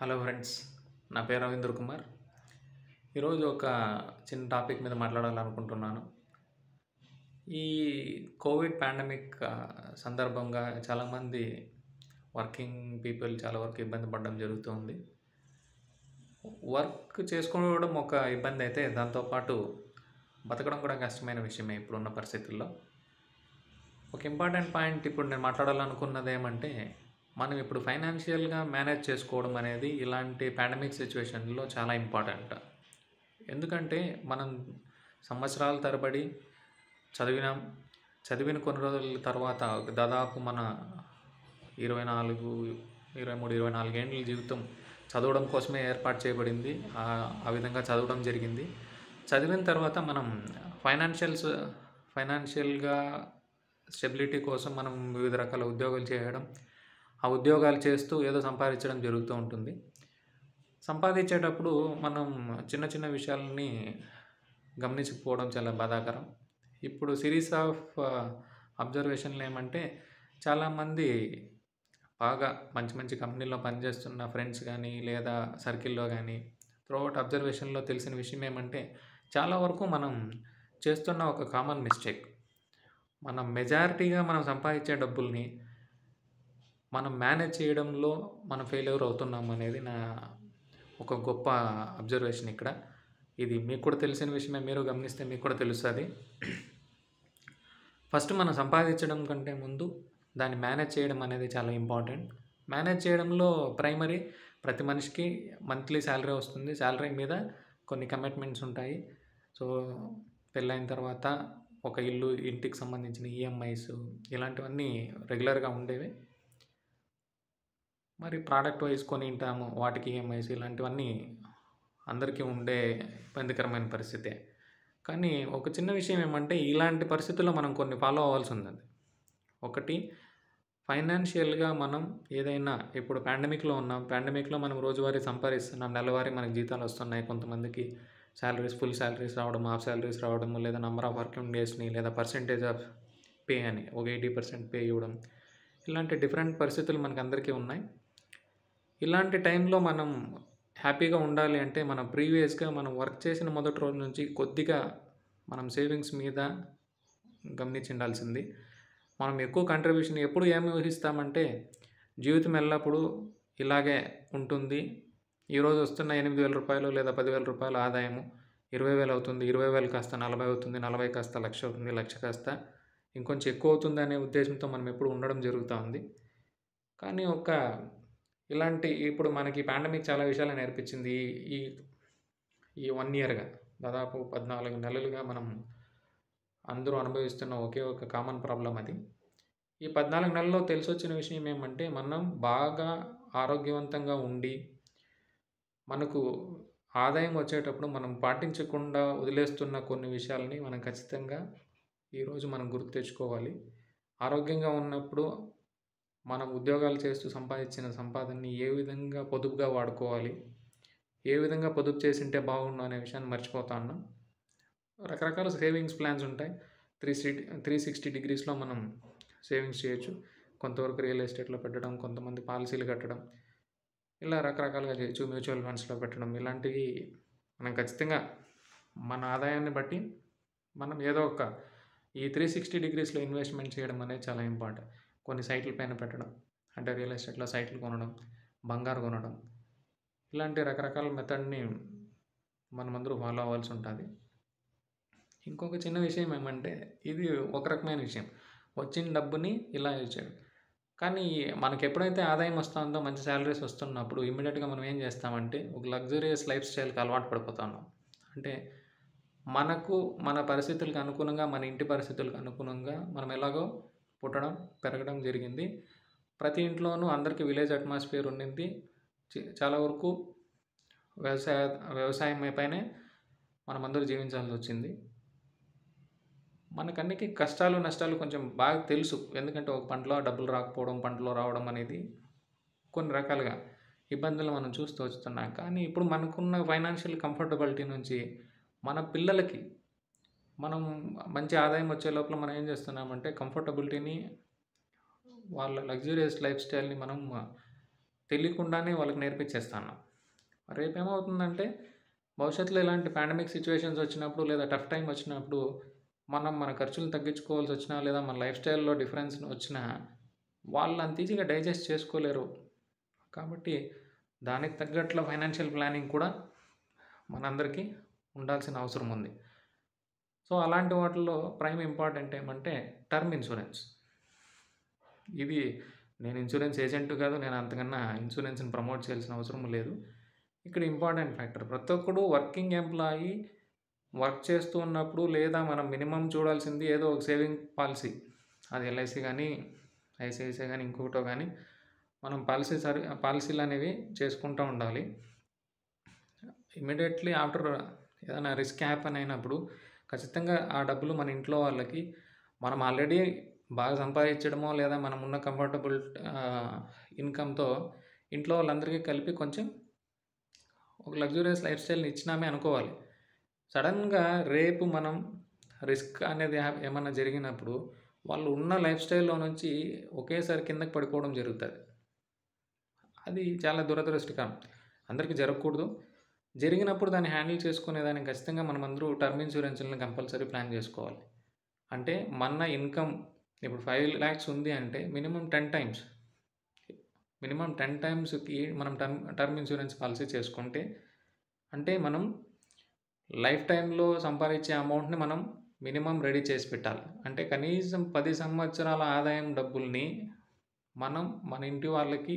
hello friends నా పేరు రవీంద్ర కుమార్ ఈరోజు ఒక చిన్న టాపిక్ మీద మాట్లాడాలనుకుంటున్నాను ఈ కోవిడ్ పాండమిక్ సందర్భంగా చాలామంది వర్కింగ్ పీపుల్ చాలా వరకు ఇబ్బంది పడడం జరుగుతుంది వర్క్ చేసుకోవడం ఒక ఇబ్బంది అయితే దాంతోపాటు బతకడం కూడా కష్టమైన విషయమే ఇప్పుడున్న పరిస్థితుల్లో ఒక ఇంపార్టెంట్ పాయింట్ ఇప్పుడు నేను మాట్లాడాలనుకున్నది ఏమంటే మనం ఇప్పుడు ఫైనాన్షియల్గా మేనేజ్ చేసుకోవడం అనేది ఇలాంటి పాండమిక్ సిచ్యువేషన్లో చాలా ఇంపార్టెంట్ ఎందుకంటే మనం సంవత్సరాల తరబడి చదివినాం చదివిన కొన్ని రోజుల తర్వాత దాదాపు మన ఇరవై నాలుగు ఇరవై మూడు ఇరవై నాలుగేండ్ల జీవితం చదవడం కోసమే ఏర్పాటు చేయబడింది ఆ విధంగా చదవడం జరిగింది చదివిన తర్వాత మనం ఫైనాన్షియల్స్ ఫైనాన్షియల్గా స్టెబిలిటీ కోసం మనం వివిధ రకాల ఉద్యోగాలు చేయడం ఆ ఉద్యోగాలు చేస్తూ ఏదో సంపాదించడం జరుగుతూ ఉంటుంది సంపాదించేటప్పుడు మనం చిన్న చిన్న విషయాలని గమనించకపోవడం చాలా బాధాకరం ఇప్పుడు సిరీస్ ఆఫ్ అబ్జర్వేషన్లు ఏమంటే చాలామంది బాగా మంచి మంచి కంపెనీల్లో పనిచేస్తున్న ఫ్రెండ్స్ కానీ లేదా సర్కిల్లో కానీ త్రూఅవుట్ అబ్జర్వేషన్లో తెలిసిన విషయం ఏమంటే చాలా వరకు మనం చేస్తున్న ఒక కామన్ మిస్టేక్ మనం మెజారిటీగా మనం సంపాదించే డబ్బుల్ని మనం మేనేజ్ చేయడంలో మనం ఫెయిల్యూర్ అవుతున్నాం అనేది నా ఒక గొప్ప అబ్జర్వేషన్ ఇక్కడ ఇది మీకు కూడా తెలిసిన విషయమే మీరు గమనిస్తే మీకు కూడా తెలుస్తుంది ఫస్ట్ మనం సంపాదించడం కంటే ముందు దాన్ని మేనేజ్ చేయడం అనేది చాలా ఇంపార్టెంట్ మేనేజ్ చేయడంలో ప్రైమరీ ప్రతి మనిషికి మంత్లీ శాలరీ వస్తుంది శాలరీ మీద కొన్ని కమిట్మెంట్స్ ఉంటాయి సో పెళ్ళైన తర్వాత ఒక ఇల్లు ఇంటికి సంబంధించిన ఈఎంఐస్ e ఇలాంటివన్నీ రెగ్యులర్గా ఉండేవి మరి ప్రోడక్ట్ వైజ్ కొని ఉంటాము వాటికి ఈఎంఐస్ ఇలాంటివన్నీ అందరికీ ఉండే ఇబ్బందికరమైన పరిస్థితే కానీ ఒక చిన్న విషయం ఏమంటే ఇలాంటి పరిస్థితుల్లో మనం కొన్ని ఫాలో అవ్వాల్సి ఉంది ఒకటి ఫైనాన్షియల్గా మనం ఏదైనా ఇప్పుడు పాండమిక్లో ఉన్నాం పాండమిక్లో మనం రోజువారీ సంపాదిస్తున్నాం నెలవారీ మనకి జీతాలు వస్తున్నాయి కొంతమందికి శాలరీస్ ఫుల్ శాలరీస్ రావడం హాఫ్ శాలరీస్ రావడం లేదా నంబర్ ఆఫ్ వర్కింగ్ డేస్ని లేదా పర్సెంటేజ్ ఆఫ్ పే అని ఒక ఎయిటీ పర్సెంట్ పే ఇవ్వడం ఇలాంటి డిఫరెంట్ పరిస్థితులు మనకు అందరికీ ఉన్నాయి ఇలాంటి టైంలో మనం హ్యాపీగా ఉండాలి అంటే మనం ప్రీవియస్గా మనం వర్క్ చేసిన మొదటి రోజు నుంచి కొద్దిగా మనం సేవింగ్స్ మీద గమనించి ఉండాల్సింది మనం ఎక్కువ కంట్రిబ్యూషన్ ఎప్పుడు ఏమి ఊహిస్తామంటే జీవితం ఎల్లప్పుడూ ఇలాగే ఉంటుంది ఈరోజు వస్తున్న ఎనిమిది వేల రూపాయలు లేదా పదివేల రూపాయల ఆదాయము ఇరవై వేలు అవుతుంది ఇరవై వేలు కాస్త నలభై అవుతుంది నలభై కాస్త లక్ష అవుతుంది లక్ష కాస్త ఇంకొంచెం ఎక్కువ అవుతుంది అనే ఉద్దేశంతో మనం ఎప్పుడు ఉండడం జరుగుతూ ఉంది కానీ ఒక ఇలాంటి ఇప్పుడు మనకి పాండమిక్ చాలా విషయాలు నేర్పించింది ఈ ఈ వన్ ఇయర్గా దాదాపు పద్నాలుగు నెలలుగా మనం అందరూ అనుభవిస్తున్న ఒకే ఒక కామన్ ప్రాబ్లం అది ఈ పద్నాలుగు నెలల్లో తెలిసొచ్చిన విషయం ఏమంటే మనం బాగా ఆరోగ్యవంతంగా ఉండి మనకు ఆదాయం వచ్చేటప్పుడు మనం పాటించకుండా వదిలేస్తున్న కొన్ని విషయాలని మనం ఖచ్చితంగా ఈరోజు మనం గుర్తు తెచ్చుకోవాలి ఆరోగ్యంగా ఉన్నప్పుడు మనం ఉద్యోగాలు చేస్తూ సంపాదించిన సంపాదనని ఏ విధంగా పొదుపుగా వాడుకోవాలి ఏ విధంగా పొదుపు చేసింటే బాగుండు అనే విషయాన్ని మర్చిపోతా ఉన్నాం రకరకాల సేవింగ్స్ ప్లాన్స్ ఉంటాయి త్రీ సిక్స్టీ త్రీ సిక్స్టీ డిగ్రీస్లో మనం సేవింగ్స్ చేయొచ్చు కొంతవరకు రియల్ ఎస్టేట్లో పెట్టడం కొంతమంది పాలసీలు కట్టడం ఇలా రకరకాలుగా చేయొచ్చు మ్యూచువల్ ఫండ్స్లో పెట్టడం ఇలాంటివి మనం ఖచ్చితంగా మన ఆదాయాన్ని బట్టి మనం ఏదో ఒక ఈ త్రీ సిక్స్టీ డిగ్రీస్లో ఇన్వెస్ట్మెంట్ చేయడం అనేది చాలా ఇంపార్టెంట్ కొన్ని సైట్ల పైన పెట్టడం అంటే రియల్ ఎస్టేట్లో సైట్లు కొనడం బంగారు కొనడం ఇలాంటి రకరకాల మెథడ్ని మనమందరూ ఫాలో అవ్వాల్సి ఉంటుంది ఇంకొక చిన్న విషయం ఏమంటే ఇది ఒక రకమైన విషయం వచ్చిన డబ్బుని ఇలా ఇచ్చాడు కానీ మనకు ఎప్పుడైతే ఆదాయం వస్తుందో మంచి శాలరీస్ వస్తున్నప్పుడు ఇమ్మీడియట్గా మనం ఏం చేస్తామంటే ఒక లగ్జరియస్ లైఫ్ స్టైల్కి అలవాటు పడిపోతాను అంటే మనకు మన పరిస్థితులకు అనుగుణంగా మన ఇంటి పరిస్థితులకు అనుగుణంగా మనం ఎలాగో పుట్టడం పెరగడం జరిగింది ప్రతి ఇంట్లోనూ అందరికీ విలేజ్ అట్మాస్ఫియర్ ఉండింది చాలా వరకు వ్యవసాయ వ్యవసాయం పైనే మనమందరూ జీవించాల్సి వచ్చింది మనకన్నీ కష్టాలు నష్టాలు కొంచెం బాగా తెలుసు ఎందుకంటే ఒక పంటలో డబ్బులు రాకపోవడం పంటలో రావడం అనేది కొన్ని రకాలుగా ఇబ్బందులు మనం చూస్తూ వస్తున్నాం కానీ ఇప్పుడు మనకున్న ఫైనాన్షియల్ కంఫర్టబిలిటీ నుంచి మన పిల్లలకి మనం మంచి ఆదాయం వచ్చే లోపల మనం ఏం చేస్తున్నామంటే కంఫర్టబిలిటీని వాళ్ళ లగ్జూరియస్ లైఫ్ స్టైల్ని మనం తెలియకుండానే వాళ్ళకి నేర్పించేస్తున్నాం రేపేమవుతుందంటే భవిష్యత్తులో ఇలాంటి పాండమిక్ సిచ్యువేషన్స్ వచ్చినప్పుడు లేదా టఫ్ టైం వచ్చినప్పుడు మనం మన ఖర్చులు తగ్గించుకోవాల్సి వచ్చినా లేదా మన లైఫ్ స్టైల్లో డిఫరెన్స్ వచ్చినా వాళ్ళు అంత ఈజీగా డైజెస్ట్ చేసుకోలేరు కాబట్టి దానికి తగ్గట్ల ఫైనాన్షియల్ ప్లానింగ్ కూడా మనందరికీ ఉండాల్సిన అవసరం ఉంది సో అలాంటి వాటిల్లో ప్రైమ్ ఇంపార్టెంట్ ఏమంటే టర్మ్ ఇన్సూరెన్స్ ఇది నేను ఇన్సూరెన్స్ ఏజెంట్ కాదు నేను అంతకన్నా ఇన్సూరెన్స్ని ప్రమోట్ చేయాల్సిన అవసరం లేదు ఇక్కడ ఇంపార్టెంట్ ఫ్యాక్టర్ ప్రతి ఒక్కడు వర్కింగ్ ఎంప్లాయీ వర్క్ చేస్తూ ఉన్నప్పుడు లేదా మనం మినిమం చూడాల్సింది ఏదో ఒక సేవింగ్ పాలసీ అది ఎల్ఐసి కానీ ఐసిఐసిఐ కానీ ఇంకొకటో కానీ మనం పాలసీ సర్వీ పాలసీలు అనేవి చేసుకుంటూ ఉండాలి ఇమీడియట్లీ ఆఫ్టర్ ఏదైనా రిస్క్ హ్యాపెన్ అయినప్పుడు ఖచ్చితంగా ఆ డబ్బులు మన ఇంట్లో వాళ్ళకి మనం ఆల్రెడీ బాగా సంపాదించడమో లేదా మనం ఉన్న కంఫర్టబుల్ ఇన్కమ్తో ఇంట్లో వాళ్ళందరికీ కలిపి కొంచెం ఒక లగ్జూరియస్ లైఫ్ స్టైల్ని ఇచ్చినామే అనుకోవాలి సడన్గా రేపు మనం రిస్క్ అనేది ఏమైనా జరిగినప్పుడు వాళ్ళు ఉన్న లైఫ్ స్టైల్లో నుంచి ఒకేసారి కిందకి పడిపోవడం జరుగుతుంది అది చాలా దురదృష్టకరం అందరికీ జరగకూడదు జరిగినప్పుడు దాన్ని హ్యాండిల్ చేసుకునేదానికి ఖచ్చితంగా మనమందరూ టర్మ్ ఇన్సూరెన్స్లను కంపల్సరీ ప్లాన్ చేసుకోవాలి అంటే మన ఇన్కమ్ ఇప్పుడు ఫైవ్ ల్యాక్స్ ఉంది అంటే minimum ten times minimum ten టైమ్స్కి మనం టర్మ్ టర్మ్ ఇన్సూరెన్స్ పాలసీ చేసుకుంటే అంటే మనం లైఫ్ టైంలో సంపాదించే అమౌంట్ని మనం మినిమం రెడీ చేసి పెట్టాలి అంటే కనీసం పది సంవత్సరాల ఆదాయం డబ్బుల్ని మనం మన ఇంటి వాళ్ళకి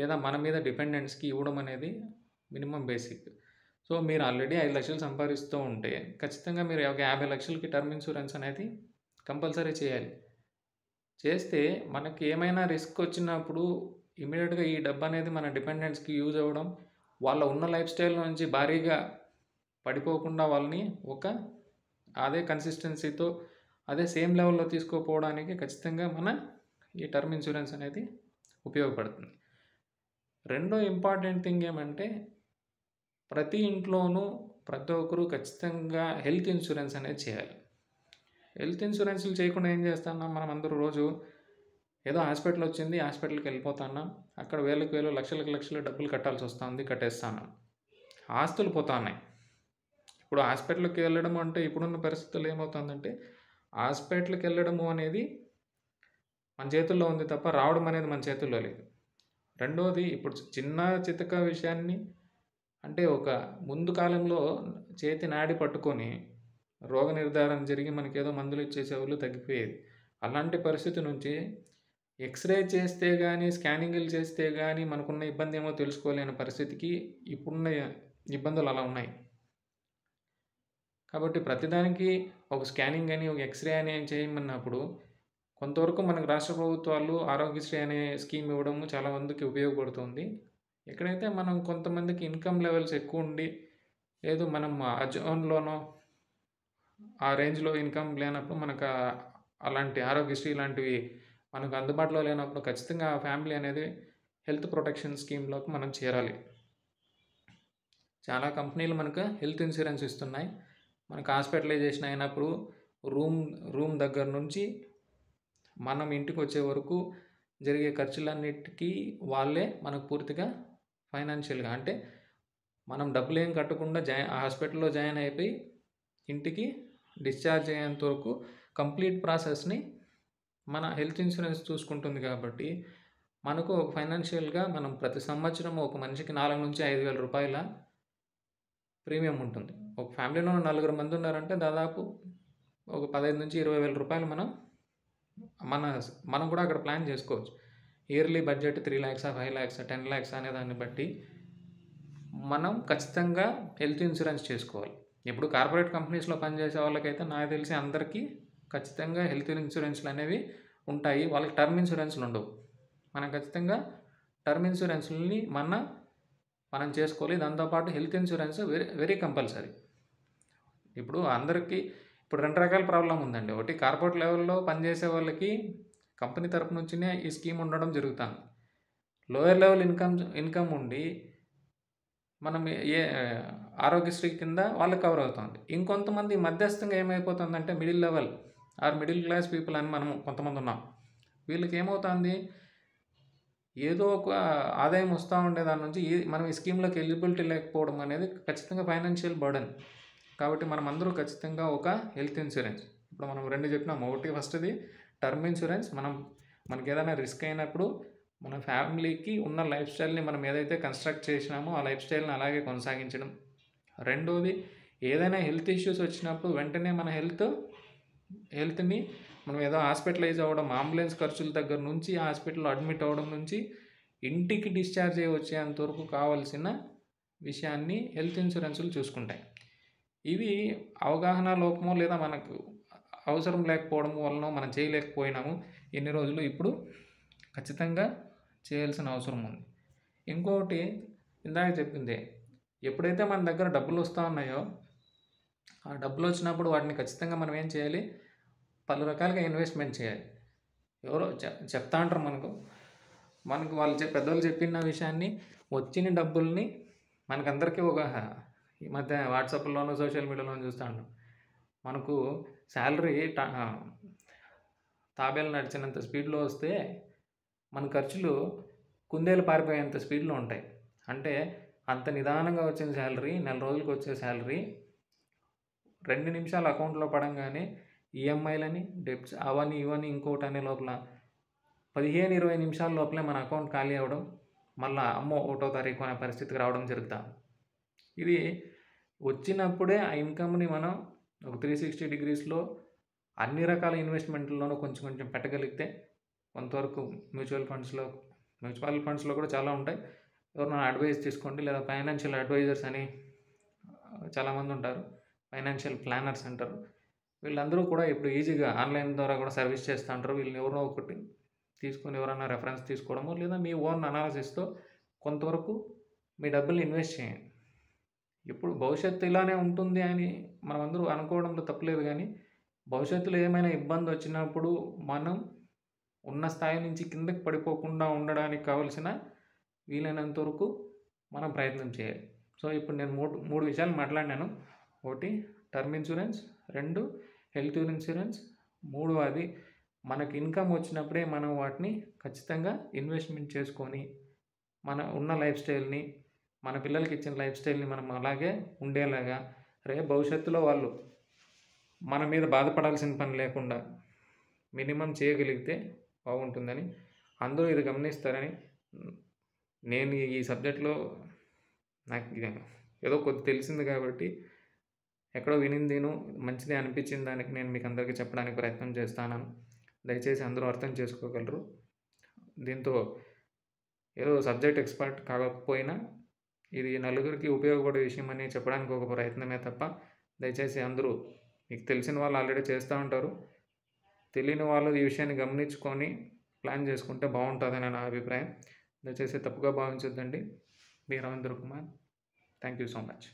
లేదా మన మీద డిపెండెంట్స్కి ఇవ్వడం అనేది మినిమం బేసిక్ సో మీరు ఆల్రెడీ ఐదు లక్షలు సంపాదిస్తూ ఉంటే ఖచ్చితంగా మీరు ఒక యాభై లక్షలకి టర్మ్ ఇన్సూరెన్స్ అనేది కంపల్సరీ చేయాలి చేస్తే మనకి ఏమైనా రిస్క్ వచ్చినప్పుడు ఇమీడియట్గా ఈ డబ్బు అనేది మన డిపెండెంట్స్కి యూజ్ అవ్వడం వాళ్ళ ఉన్న లైఫ్ స్టైల్ నుంచి భారీగా పడిపోకుండా వాళ్ళని ఒక అదే కన్సిస్టెన్సీతో అదే సేమ్ లెవెల్లో తీసుకోపోవడానికి ఖచ్చితంగా మన ఈ టర్మ్ ఇన్సూరెన్స్ అనేది ఉపయోగపడుతుంది రెండో ఇంపార్టెంట్ థింగ్ ఏమంటే ప్రతి ఇంట్లోనూ ప్రతి ఒక్కరూ ఖచ్చితంగా హెల్త్ ఇన్సూరెన్స్ అనేది చేయాలి హెల్త్ ఇన్సూరెన్స్లు చేయకుండా ఏం చేస్తున్నాం మనం అందరూ రోజు ఏదో హాస్పిటల్ వచ్చింది హాస్పిటల్కి వెళ్ళిపోతున్నాం అక్కడ వేలకు వేలు లక్షలకు లక్షలు డబ్బులు కట్టాల్సి వస్తుంది కట్టేస్తాను ఆస్తులు పోతున్నాయి ఇప్పుడు హాస్పిటల్కి వెళ్ళడం అంటే ఇప్పుడున్న పరిస్థితులు ఏమవుతుందంటే హాస్పిటల్కి వెళ్ళడము అనేది మన చేతుల్లో ఉంది తప్ప రావడం అనేది మన చేతుల్లో లేదు రెండోది ఇప్పుడు చిన్న చితక విషయాన్ని అంటే ఒక ముందు కాలంలో చేతి నాడి పట్టుకొని రోగ నిర్ధారణ జరిగి మనకేదో మందులు ఇచ్చేసేవాళ్ళు తగ్గిపోయేది అలాంటి పరిస్థితి నుంచి ఎక్స్రే చేస్తే కానీ స్కానింగ్లు చేస్తే కానీ మనకున్న ఇబ్బంది ఏమో తెలుసుకోలేని పరిస్థితికి ఇప్పుడున్న ఇబ్బందులు అలా ఉన్నాయి కాబట్టి ప్రతిదానికి ఒక స్కానింగ్ అని ఒక ఎక్స్రే అని చేయమన్నప్పుడు కొంతవరకు మనకు రాష్ట్ర ప్రభుత్వాలు ఆరోగ్యశ్రీ అనే స్కీమ్ ఇవ్వడము చాలా మందికి ఉపయోగపడుతుంది ఎక్కడైతే మనం కొంతమందికి ఇన్కమ్ లెవెల్స్ ఎక్కువ ఉండి లేదు మనం ఆ జోన్లోనో ఆ రేంజ్లో ఇన్కమ్ లేనప్పుడు మనకు అలాంటి ఆరోగ్యశ్రీ లాంటివి మనకు అందుబాటులో లేనప్పుడు ఖచ్చితంగా ఫ్యామిలీ అనేది హెల్త్ ప్రొటెక్షన్ స్కీమ్లోకి మనం చేరాలి చాలా కంపెనీలు మనకు హెల్త్ ఇన్సూరెన్స్ ఇస్తున్నాయి మనకు హాస్పిటలైజేషన్ అయినప్పుడు రూమ్ రూమ్ దగ్గర నుంచి మనం ఇంటికి వచ్చే వరకు జరిగే ఖర్చులన్నిటికీ వాళ్ళే మనకు పూర్తిగా ఫైనాన్షియల్గా అంటే మనం డబ్బులు ఏం కట్టకుండా జాయిన్ హాస్పిటల్లో జాయిన్ అయిపోయి ఇంటికి డిశ్చార్జ్ అయ్యేంత వరకు కంప్లీట్ ప్రాసెస్ని మన హెల్త్ ఇన్సూరెన్స్ చూసుకుంటుంది కాబట్టి మనకు ఫైనాన్షియల్గా మనం ప్రతి సంవత్సరం ఒక మనిషికి నాలుగు నుంచి ఐదు వేల రూపాయల ప్రీమియం ఉంటుంది ఒక ఫ్యామిలీలో నలుగురు మంది ఉన్నారంటే దాదాపు ఒక పదహైదు నుంచి ఇరవై వేల రూపాయలు మనం మన మనం కూడా అక్కడ ప్లాన్ చేసుకోవచ్చు ఇయర్లీ బడ్జెట్ త్రీ ల్యాక్సా ఫైవ్ ల్యాక్స్ టెన్ ల్యాక్స్ అనే దాన్ని బట్టి మనం ఖచ్చితంగా హెల్త్ ఇన్సూరెన్స్ చేసుకోవాలి ఇప్పుడు కార్పొరేట్ కంపెనీస్లో పనిచేసే వాళ్ళకైతే నాకు తెలిసి అందరికీ ఖచ్చితంగా హెల్త్ ఇన్సూరెన్స్లు అనేవి ఉంటాయి వాళ్ళకి టర్మ్ ఇన్సూరెన్స్లు ఉండవు మనం ఖచ్చితంగా టర్మ్ ఇన్సూరెన్స్ని మన మనం చేసుకోవాలి దాంతోపాటు health insurance very very compulsory ఇప్పుడు అందరికీ ఇప్పుడు రెండు రకాల ప్రాబ్లం ఉందండి ఒకటి కార్పొరేట్ లెవెల్లో పనిచేసే వాళ్ళకి కంపెనీ తరపు నుంచినే ఈ స్కీమ్ ఉండడం జరుగుతుంది లోయర్ లెవెల్ ఇన్కమ్ ఇన్కమ్ ఉండి మనం ఏ ఆరోగ్యశ్రీ కింద వాళ్ళు కవర్ అవుతుంది ఇంకొంతమంది మధ్యస్థంగా ఏమైపోతుందంటే middle level or middle class people అని మనం కొంతమంది ఉన్నాం వీళ్ళకి ఏమవుతుంది ఏదో ఒక ఆదాయం వస్తూ ఉండే దాని నుంచి మనం ఈ స్కీమ్లోకి ఎలిజిబిలిటీ లేకపోవడం అనేది ఖచ్చితంగా ఫైనాన్షియల్ బర్డన్ కాబట్టి మనం అందరూ ఖచ్చితంగా ఒక హెల్త్ ఇన్సూరెన్స్ ఇప్పుడు మనం రెండు చెప్పినాం ఒకటి ఫస్ట్ది టర్మ్ ఇన్సూరెన్స్ మనం మనకి ఏదైనా రిస్క్ అయినప్పుడు మన ఫ్యామిలీకి ఉన్న లైఫ్ స్టైల్ని మనం ఏదైతే కన్స్ట్రక్ట్ చేసినామో ఆ లైఫ్ స్టైల్ని అలాగే కొనసాగించడం రెండోది ఏదైనా హెల్త్ ఇష్యూస్ వచ్చినప్పుడు వెంటనే మన హెల్త్ హెల్త్ని మనం ఏదో హాస్పిటలైజ్ అవ్వడం అంబులెన్స్ ఖర్చుల దగ్గర నుంచి హాస్పిటల్లో అడ్మిట్ అవ్వడం నుంచి ఇంటికి డిశ్చార్జ్ అయ్యి వచ్చేంత వరకు కావాల్సిన విషయాన్ని హెల్త్ ఇన్సూరెన్సులు చూసుకుంటాయి ఇవి అవగాహన లోపమో లేదా మనకు అవసరం లేకపోవడం వలన మనం చేయలేకపోయినాము ఎన్ని రోజులు ఇప్పుడు ఖచ్చితంగా చేయాల్సిన అవసరం ఉంది ఇంకొకటి ఇందాక చెప్పిందే ఎప్పుడైతే మన దగ్గర డబ్బులు వస్తూ ఉన్నాయో ఆ డబ్బులు వచ్చినప్పుడు వాటిని ఖచ్చితంగా మనం ఏం చేయాలి పలు రకాలుగా ఇన్వెస్ట్మెంట్ చేయాలి ఎవరో చెప్తా అంటారు మనకు మనకు వాళ్ళు పెద్దవాళ్ళు చెప్పిన విషయాన్ని వచ్చిన డబ్బుల్ని మనకందరికీ ఒక ఈ మధ్య వాట్సాప్లోనూ సోషల్ మీడియాలోనూ చూస్తూ ఉంటాం మనకు శాలరీ తాబేలు నడిచినంత స్పీడ్లో వస్తే మన ఖర్చులు కుందేలు పారిపోయేంత స్పీడ్లో ఉంటాయి అంటే అంత నిదానంగా వచ్చిన శాలరీ నెల రోజులకు వచ్చే శాలరీ రెండు నిమిషాలు అకౌంట్లో పడంగానే ఈఎంఐలని డెబ్ట్స్ అవన్నీ ఇవన్నీ ఇంకోటి అనే లోపల పదిహేను ఇరవై నిమిషాల లోపలే మన అకౌంట్ ఖాళీ అవ్వడం మళ్ళీ అమ్మో ఒకటో తారీఖు అనే పరిస్థితికి రావడం జరుగుతుంది ఇది వచ్చినప్పుడే ఆ ఇన్కమ్ని మనం ఒక త్రీ సిక్స్టీ డిగ్రీస్లో అన్ని రకాల ఇన్వెస్ట్మెంట్లోనూ కొంచెం కొంచెం పెట్టగలిగితే కొంతవరకు మ్యూచువల్ ఫండ్స్లో మ్యూచువల్ ఫండ్స్లో కూడా చాలా ఉంటాయి ఎవరైనా అడ్వైజ్ తీసుకోండి లేదా ఫైనాన్షియల్ అడ్వైజర్స్ అని చాలామంది ఉంటారు ఫైనాన్షియల్ ప్లానర్స్ అంటారు వీళ్ళందరూ కూడా ఇప్పుడు ఈజీగా ఆన్లైన్ ద్వారా కూడా సర్వీస్ చేస్తూ ఉంటారు వీళ్ళని ఎవరో ఒకటి తీసుకొని ఎవరైనా రెఫరెన్స్ తీసుకోవడము లేదా మీ ఓన్ అనాలసిస్తో కొంతవరకు మీ డబ్బుల్ని ఇన్వెస్ట్ చేయండి ఇప్పుడు భవిష్యత్తు ఇలానే ఉంటుంది అని మనమందరూ అనుకోవడంలో తప్పలేదు కానీ భవిష్యత్తులో ఏమైనా ఇబ్బంది వచ్చినప్పుడు మనం ఉన్న స్థాయి నుంచి కిందకి పడిపోకుండా ఉండడానికి కావలసిన వీలైనంత వరకు మనం ప్రయత్నం చేయాలి సో ఇప్పుడు నేను మూడు మూడు విషయాలు మాట్లాడినాను ఒకటి టర్మ్ ఇన్సూరెన్స్ రెండు హెల్త్ ఇన్సూరెన్స్ మూడు అది మనకు ఇన్కమ్ వచ్చినప్పుడే మనం వాటిని ఖచ్చితంగా ఇన్వెస్ట్మెంట్ చేసుకొని మన ఉన్న లైఫ్ స్టైల్ని మన పిల్లలకి ఇచ్చిన లైఫ్ స్టైల్ని మనం అలాగే ఉండేలాగా రే భవిష్యత్తులో వాళ్ళు మన మీద బాధపడాల్సిన పని లేకుండా మినిమం చేయగలిగితే బాగుంటుందని అందరూ ఇది గమనిస్తారని నేను ఈ సబ్జెక్ట్లో నాకు ఏదో కొద్ది తెలిసింది కాబట్టి ఎక్కడో వినిందేను మంచిది అనిపించిన దానికి నేను మీకు అందరికీ చెప్పడానికి ప్రయత్నం చేస్తాను దయచేసి అందరూ అర్థం చేసుకోగలరు దీంతో ఏదో సబ్జెక్ట్ ఎక్స్పర్ట్ కాకపోయినా ఇది నలుగురికి ఉపయోగపడే విషయం అని చెప్పడానికి ఒక ప్రయత్నమే తప్ప దయచేసి అందరూ మీకు తెలిసిన వాళ్ళు ఆల్రెడీ చేస్తూ ఉంటారు తెలియని వాళ్ళు ఈ విషయాన్ని గమనించుకొని ప్లాన్ చేసుకుంటే బాగుంటుందని నా అభిప్రాయం దయచేసి తప్పుగా భావించొద్దండి మీ Ravindra Kumar thank you so much